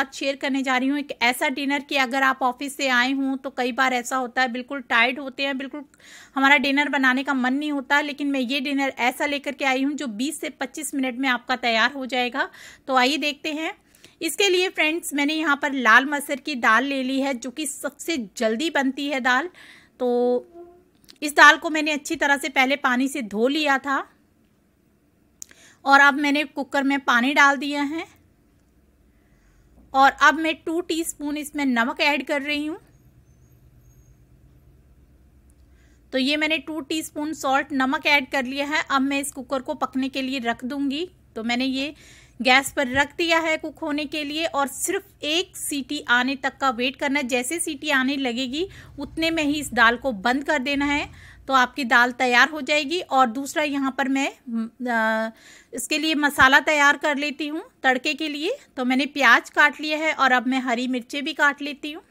साथ शेयर करने जा रही हूँ एक ऐसा डिनर कि अगर आप ऑफिस से आए हों तो कई बार ऐसा होता है बिल्कुल टायर्ड होते हैं बिल्कुल हमारा डिनर बनाने का मन नहीं होता लेकिन मैं ये डिनर ऐसा लेकर के आई हूँ जो बीस से पच्चीस मिनट में आपका तैयार हो जाएगा तो आइए देखते हैं इसके लिए फ्रेंड्स मैंने यहाँ पर लाल मसर की दाल ले ली है जो कि सबसे जल्दी बनती है दाल तो इस दाल को मैंने अच्छी तरह से पहले पानी से धो लिया था और अब मैंने कुकर में पानी डाल दिया है और अब मैं टू टीस्पून इसमें नमक ऐड कर रही हूँ तो ये मैंने टू टीस्पून सॉल्ट नमक ऐड कर लिया है अब मैं इस कुकर को पकने के लिए रख दूंगी तो मैंने ये गैस पर रख दिया है कुक होने के लिए और सिर्फ एक सीटी आने तक का वेट करना है जैसे सीटी आने लगेगी उतने में ही इस दाल को बंद कर देना है तो आपकी दाल तैयार हो जाएगी और दूसरा यहाँ पर मैं आ, इसके लिए मसाला तैयार कर लेती हूँ तड़के के लिए तो मैंने प्याज काट लिया है और अब मैं हरी मिर्चें भी काट लेती हूँ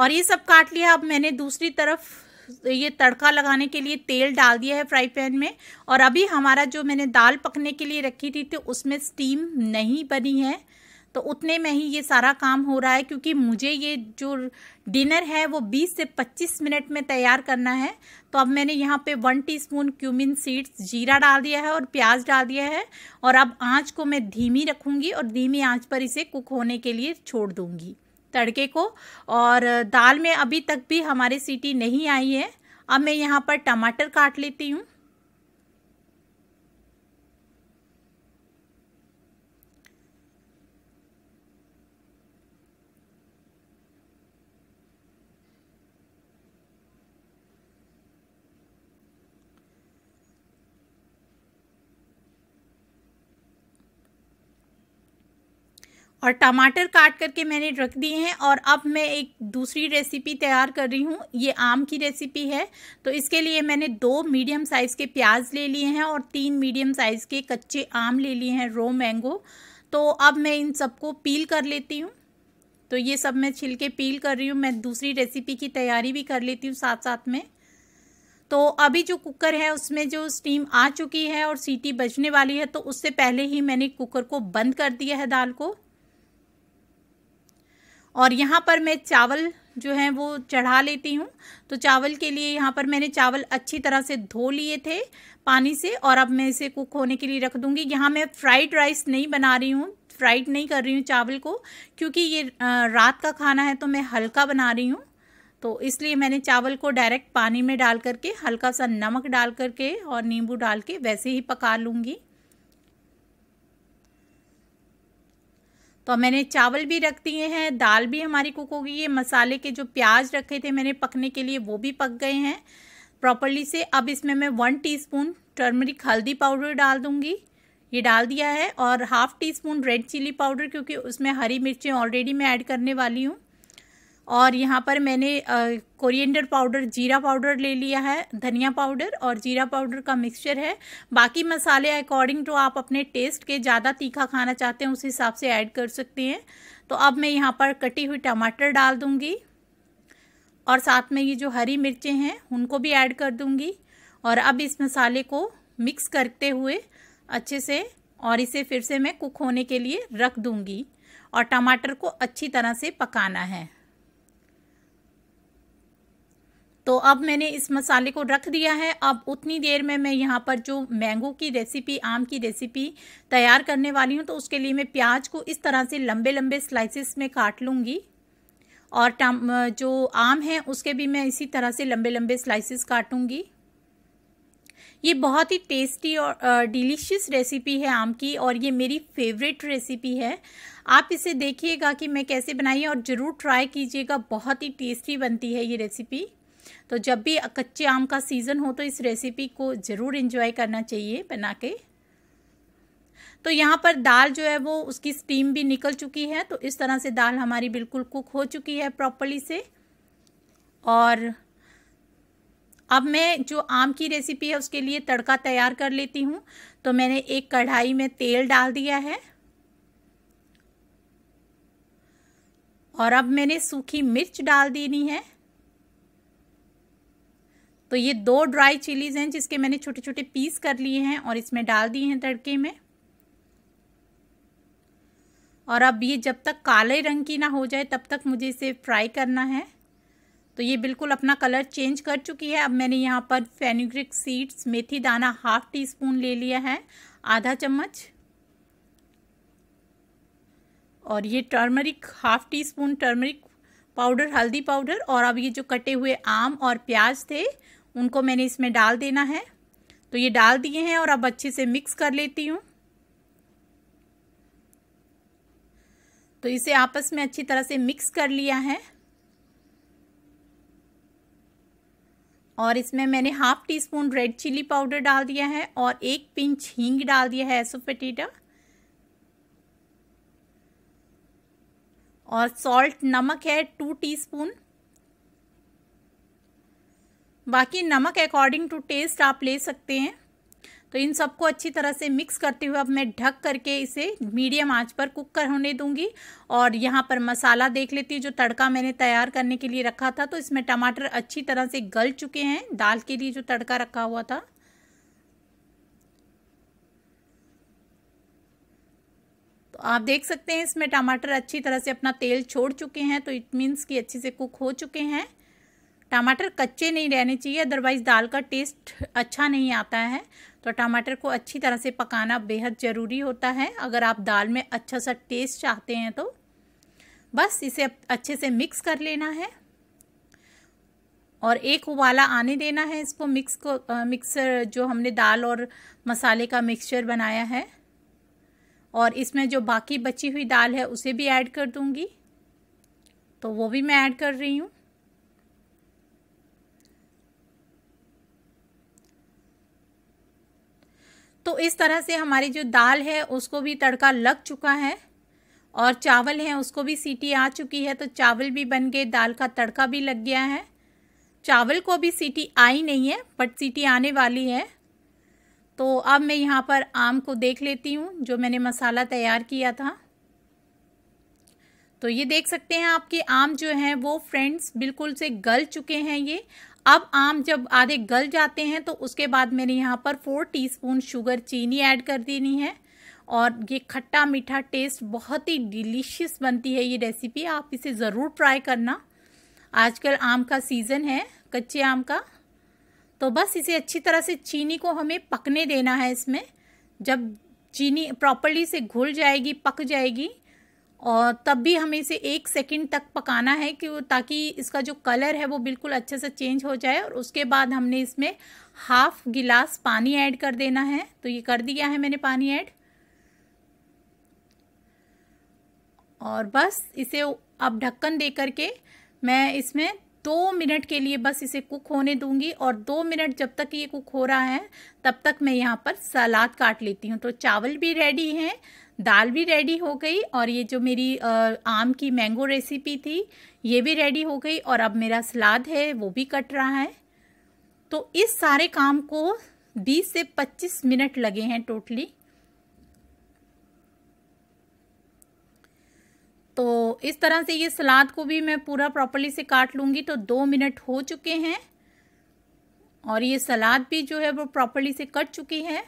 और ये सब काट लिया अब मैंने दूसरी तरफ ये तड़का लगाने के लिए तेल डाल दिया है फ्राई पैन में और अभी हमारा जो मैंने दाल पकने के लिए रखी थी तो उसमें स्टीम नहीं बनी है तो उतने में ही ये सारा काम हो रहा है क्योंकि मुझे ये जो डिनर है वो 20 से 25 मिनट में तैयार करना है तो अब मैंने यहाँ पे वन टीस्पून क्यूमिन सीड्स जीरा डाल दिया है और प्याज डाल दिया है और अब आँच को मैं धीमी रखूँगी और धीमी आँच पर इसे कुक होने के लिए छोड़ दूँगी तड़के को और दाल में अभी तक भी हमारी सीटी नहीं आई है अब मैं यहाँ पर टमाटर काट लेती हूँ और टमाटर काट करके मैंने रख दिए हैं और अब मैं एक दूसरी रेसिपी तैयार कर रही हूँ ये आम की रेसिपी है तो इसके लिए मैंने दो मीडियम साइज़ के प्याज ले लिए हैं और तीन मीडियम साइज़ के कच्चे आम ले लिए हैं रो मैंगो तो अब मैं इन सबको पील कर लेती हूँ तो ये सब मैं छिलके पील कर रही हूँ मैं दूसरी रेसिपी की तैयारी भी कर लेती हूँ साथ साथ में तो अभी जो कुकर है उसमें जो स्टीम आ चुकी है और सीटी बजने वाली है तो उससे पहले ही मैंने कुकर को बंद कर दिया है दाल को और यहाँ पर मैं चावल जो है वो चढ़ा लेती हूँ तो चावल के लिए यहाँ पर मैंने चावल अच्छी तरह से धो लिए थे पानी से और अब मैं इसे कुक होने के लिए रख दूँगी यहाँ मैं फ्राइड राइस नहीं बना रही हूँ फ्राइड नहीं कर रही हूँ चावल को क्योंकि ये रात का खाना है तो मैं हल्का बना रही हूँ तो इसलिए मैंने चावल को डायरेक्ट पानी में डाल करके हल्का सा नमक डाल करके और नींबू डाल के वैसे ही पका लूँगी तो मैंने चावल भी रख दिए हैं दाल भी हमारी कुक हो गई है मसाले के जो प्याज रखे थे मैंने पकने के लिए वो भी पक गए हैं प्रॉपरली से अब इसमें मैं वन टीस्पून टर्मरिक हल्दी पाउडर डाल दूंगी ये डाल दिया है और half teaspoon red chilli powder क्योंकि उसमें हरी मिर्चें ऑलरेडी मैं ऐड करने वाली हूँ और यहाँ पर मैंने कोरिएंडर पाउडर जीरा पाउडर ले लिया है धनिया पाउडर और जीरा पाउडर का मिक्सचर है बाकी मसाले अकॉर्डिंग टू तो आप अपने टेस्ट के ज़्यादा तीखा खाना चाहते हैं उस हिसाब से ऐड कर सकते हैं तो अब मैं यहाँ पर कटी हुई टमाटर डाल दूँगी और साथ में ये जो हरी मिर्चें हैं उनको भी ऐड कर दूँगी और अब इस मसाले को मिक्स करते हुए अच्छे से और इसे फिर से मैं कुक होने के लिए रख दूँगी और टमाटर को अच्छी तरह से पकाना है तो अब मैंने इस मसाले को रख दिया है अब उतनी देर में मैं यहाँ पर जो मैंगो की रेसिपी आम की रेसिपी तैयार करने वाली हूँ तो उसके लिए मैं प्याज को इस तरह से लंबे लंबे स्लाइसिस में काट लूँगी और जो आम है उसके भी मैं इसी तरह से लंबे लंबे स्लाइसिस काटूँगी ये बहुत ही टेस्टी और डिलीशियस रेसिपी है आम की और ये मेरी फेवरेट रेसिपी है आप इसे देखिएगा कि मैं कैसे बनाई और ज़रूर ट्राई कीजिएगा बहुत ही टेस्टी बनती है ये रेसिपी तो जब भी कच्चे आम का सीज़न हो तो इस रेसिपी को ज़रूर इंजॉय करना चाहिए बना के तो यहाँ पर दाल जो है वो उसकी स्टीम भी निकल चुकी है तो इस तरह से दाल हमारी बिल्कुल कुक हो चुकी है प्रॉपरली से और अब मैं जो आम की रेसिपी है उसके लिए तड़का तैयार कर लेती हूँ तो मैंने एक कढ़ाई में तेल डाल दिया है और अब मैंने सूखी मिर्च डाल देनी है तो ये दो ड्राई चिलीज हैं जिसके मैंने छोटे छोटे पीस कर लिए हैं और इसमें डाल दिए हैं तड़के में और अब ये जब तक काले रंग की ना हो जाए तब तक मुझे इसे फ्राई करना है तो ये बिल्कुल अपना कलर चेंज कर चुकी है अब मैंने यहाँ पर फेनुग्रिक सीड्स मेथी दाना हाफ टी स्पून ले लिया है आधा चम्मच और ये turmeric half teaspoon turmeric powder हल्दी पाउडर और अब ये जो कटे हुए आम और प्याज थे उनको मैंने इसमें डाल देना है तो ये डाल दिए हैं और अब अच्छे से मिक्स कर लेती हूँ तो इसे आपस में अच्छी तरह से मिक्स कर लिया है और इसमें मैंने half teaspoon red chilli powder डाल दिया है और एक पिंच हींग डाल दिया है एसोपेटेटा और सॉल्ट नमक है टू टीस्पून बाकी नमक अकॉर्डिंग टू टेस्ट आप ले सकते हैं तो इन सबको अच्छी तरह से मिक्स करते हुए अब मैं ढक करके इसे मीडियम आंच पर कुक कर होने दूंगी और यहाँ पर मसाला देख लेती हूँ जो तड़का मैंने तैयार करने के लिए रखा था तो इसमें टमाटर अच्छी तरह से गल चुके हैं दाल के लिए जो तड़का रखा हुआ था तो आप देख सकते हैं इसमें टमाटर अच्छी तरह से अपना तेल छोड़ चुके हैं तो इट मीन्स कि अच्छे से कुक हो चुके हैं टमाटर कच्चे नहीं रहने चाहिए अदरवाइज़ दाल का टेस्ट अच्छा नहीं आता है तो टमाटर को अच्छी तरह से पकाना बेहद ज़रूरी होता है अगर आप दाल में अच्छा सा टेस्ट चाहते हैं तो बस इसे अच्छे से मिक्स कर लेना है और एक उबाला आने देना है इसको मिक्स को मिक्सर जो हमने दाल और मसाले का मिक्सचर बनाया है और इसमें जो बाकी बची हुई दाल है उसे भी ऐड कर दूंगी तो वो भी मैं ऐड कर रही हूँ तो इस तरह से हमारी जो दाल है उसको भी तड़का लग चुका है और चावल है उसको भी सीटी आ चुकी है तो चावल भी बन गए दाल का तड़का भी लग गया है चावल को भी सीटी आई नहीं है बट सीटी आने वाली है तो अब मैं यहाँ पर आम को देख लेती हूँ जो मैंने मसाला तैयार किया था तो ये देख सकते हैं आपके आम जो हैं वो फ्रेंड्स बिल्कुल से गल चुके हैं ये अब आम जब आधे गल जाते हैं तो उसके बाद मैंने यहाँ पर फोर टीस्पून शुगर चीनी ऐड कर देनी है और ये खट्टा मीठा टेस्ट बहुत ही डिलीशियस बनती है ये रेसिपी आप इसे ज़रूर ट्राई करना आजकल आम का सीज़न है कच्चे आम का तो बस इसे अच्छी तरह से चीनी को हमें पकने देना है इसमें जब चीनी प्रॉपरली से घुल जाएगी पक जाएगी और तब भी हमें इसे एक सेकंड तक पकाना है कि ताकि इसका जो कलर है वो बिल्कुल अच्छे से चेंज हो जाए और उसके बाद हमने इसमें हाफ गिलास पानी ऐड कर देना है तो ये कर दिया है मैंने पानी ऐड और बस इसे अब ढक्कन दे करके मैं इसमें दो मिनट के लिए बस इसे कुक होने दूंगी और दो मिनट जब तक ये कुक हो रहा है तब तक मैं यहाँ पर सलाद काट लेती हूँ तो चावल भी रेडी हैं दाल भी रेडी हो गई और ये जो मेरी आम की मैंगो रेसिपी थी ये भी रेडी हो गई और अब मेरा सलाद है वो भी कट रहा है तो इस सारे काम को 20 से 25 मिनट लगे हैं टोटली तो इस तरह से ये सलाद को भी मैं पूरा प्रॉपरली से काट लूँगी तो दो मिनट हो चुके हैं और ये सलाद भी जो है वो प्रॉपरली से कट चुकी है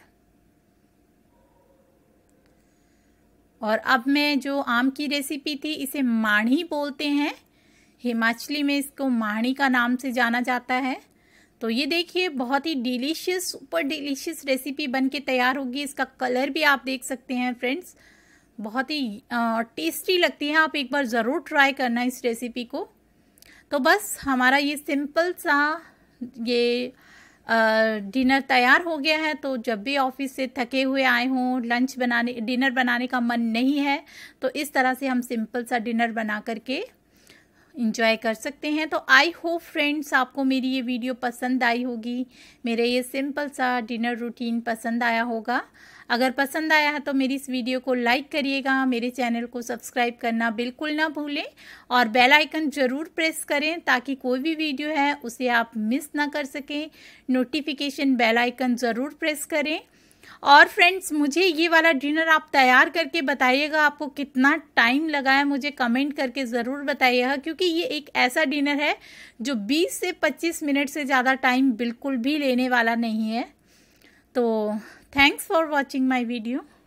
और अब मैं जो आम की रेसिपी थी इसे माढ़ी बोलते हैं हिमाचली में इसको माढ़ी का नाम से जाना जाता है तो ये देखिए बहुत ही डिलीशियस सुपर डिलीशियस रेसिपी बन के तैयार होगी इसका कलर भी आप देख सकते हैं फ्रेंड्स बहुत ही टेस्टी लगती है आप एक बार ज़रूर ट्राई करना इस रेसिपी को तो बस हमारा ये सिंपल सा ये डिनर तैयार हो गया है तो जब भी ऑफिस से थके हुए आए हों लंच बनाने डिनर बनाने का मन नहीं है तो इस तरह से हम सिंपल सा डिनर बना करके इंजॉय कर सकते हैं तो आई होप फ्रेंड्स आपको मेरी ये वीडियो पसंद आई होगी मेरे ये सिंपल सा डिनर रूटीन पसंद आया होगा अगर पसंद आया है तो मेरी इस वीडियो को लाइक करिएगा मेरे चैनल को सब्सक्राइब करना बिल्कुल ना भूलें और बेल आइकन ज़रूर प्रेस करें ताकि कोई भी वीडियो है उसे आप मिस ना कर सकें नोटिफिकेशन बेल आइकन ज़रूर प्रेस करें और फ्रेंड्स मुझे ये वाला डिनर आप तैयार करके बताइएगा आपको कितना टाइम लगा है मुझे कमेंट करके ज़रूर बताइएगा क्योंकि ये एक ऐसा डिनर है जो 20 से 25 मिनट से ज़्यादा टाइम बिल्कुल भी लेने वाला नहीं है तो thanks for watching my video